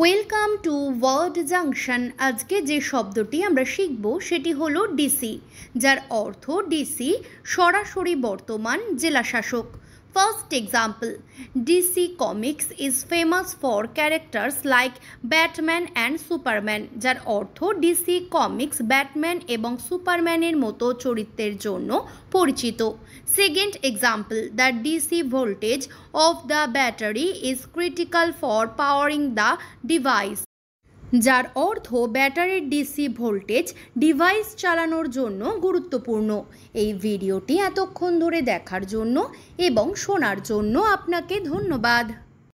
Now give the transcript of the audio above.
welcome to word junction আজকে যে শব্দটি আমরা শিখব সেটি হলো ডিসি যার অর্থ ডিসি সরাসরি বর্তমান জেলাশাসক First example, DC Comics is famous for characters like Batman and Superman যার অর্থ ডিসি কমিক্স ব্যাটম্যান এবং সুপারম্যানের মতো চরিত্রের জন্য পরিচিত second example the DC voltage of the battery is critical for powering the device যার অর্থ ব্যাটারির ডিসি ভোল্টেজ ডিভাইস চালানোর জন্য গুরুত্বপূর্ণ এই ভিডিওটি এতক্ষণ ধরে দেখার জন্য এবং শোনার জন্য আপনাকে ধন্যবাদ